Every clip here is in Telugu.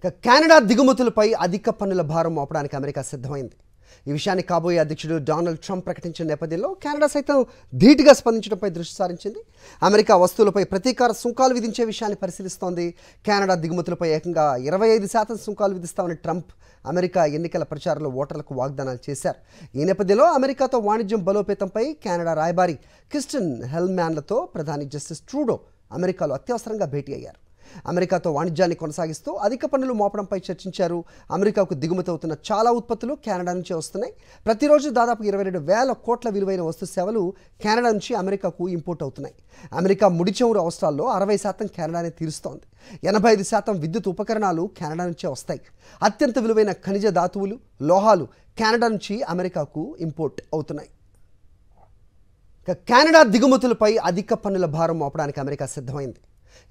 ఇక కెనడా దిగుమతులపై అధిక పన్నుల భారం మోపడానికి అమెరికా సిద్ధమైంది ఈ విషయాన్ని కాబోయే అధ్యక్షుడు డొనాల్డ్ ట్రంప్ ప్రకటించిన నేపథ్యంలో కెనడా సైతం ధీటుగా స్పందించడంపై దృష్టి సారించింది అమెరికా వస్తువులపై ప్రతీకార సుంకాలు విధించే విషయాన్ని పరిశీలిస్తోంది కెనడా దిగుమతులపై ఏకంగా ఇరవై ఐదు శాతం సుంకాలు విధిస్తామని ట్రంప్ అమెరికా ఎన్నికల ప్రచారంలో ఓటర్లకు వాగ్దానాలు చేశారు ఈ నేపథ్యంలో అమెరికాతో వాణిజ్యం బలోపేతంపై కెనడా రాయబారి క్రిస్టిన్ హెల్మ్యాన్లతో ప్రధాని జస్టిస్ ట్రూడో అమెరికాలో అత్యవసరంగా భేటీ అయ్యారు అమెరికాతో వాణిజ్యాన్ని కొనసాగిస్తూ అధిక పన్నులు మోపడంపై చర్చించారు అమెరికాకు దిగుమతి అవుతున్న చాలా ఉత్పత్తులు కెనడా నుంచే వస్తున్నాయి ప్రతిరోజు దాదాపు ఇరవై రెండు వేల కోట్ల విలువైన వస్తు సేవలు కెనడా నుంచి అమెరికాకు ఇంపోర్ట్ అవుతున్నాయి అమెరికా ముడి చమురు అవసరాల్లో అరవై శాతం కెనడానే తీరుస్తోంది ఎనభై ఐదు శాతం విద్యుత్ ఉపకరణాలు కెనడా నుంచే వస్తాయి అత్యంత విలువైన ఖనిజ ధాతువులు లోహాలు కెనడా నుంచి అమెరికాకు ఇంపోర్ట్ అవుతున్నాయి కెనడా దిగుమతులపై అధిక పన్నుల భారం మోపడానికి అమెరికా సిద్ధమైంది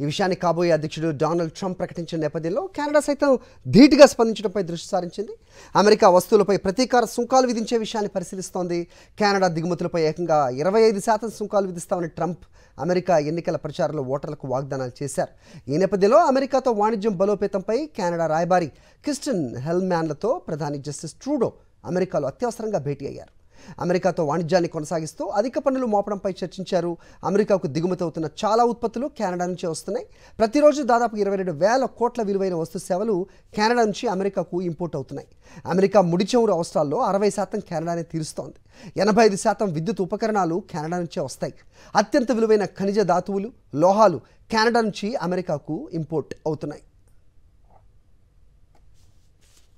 ఈ విషయాన్ని కాబోయే అధ్యక్షుడు డొనాల్డ్ ట్రంప్ ప్రకటించిన నేపథ్యంలో కెనడా సైతం ధీటుగా స్పందించడంపై దృష్టి సారించింది అమెరికా వస్తువులపై ప్రతీకార సుంకాలు విధించే విషయాన్ని పరిశీలిస్తోంది కెనడా దిగుమతులపై ఏకంగా ఇరవై ఐదు శాతం సుంకాలు విధిస్తామని ట్రంప్ అమెరికా ఎన్నికల ప్రచారంలో ఓటర్లకు వాగ్దానాలు చేశారు ఈ నేపథ్యంలో అమెరికాతో వాణిజ్యం బలోపేతంపై కెనడా రాయబారి క్రిస్టన్ హెల్మ్యాన్లతో ప్రధాని జస్టిస్ ట్రూడో అమెరికాలో అత్యవసరంగా భేటీ అయ్యారు అమెరికాతో వాణిజ్యాన్ని కొనసాగిస్తూ అధిక పన్నులు మోపడంపై చర్చించారు అమెరికాకు దిగుమతి అవుతున్న చాలా ఉత్పత్తులు కెనడా నుంచే వస్తున్నాయి ప్రతిరోజు దాదాపు ఇరవై రెండు వేల కోట్ల విలువైన వస్తు సేవలు కెనడా నుంచి అమెరికాకు ఇంపోర్ట్ అవుతున్నాయి అమెరికా ముడి చమురు అవసరాల్లో అరవై శాతం కెనడానే తీరుస్తోంది ఎనభై ఐదు శాతం విద్యుత్ ఉపకరణాలు కెనడా నుంచే వస్తాయి అత్యంత విలువైన ఖనిజ ధాతువులు లోహాలు కెనడా నుంచి అమెరికాకు ఇంపోర్ట్ అవుతున్నాయి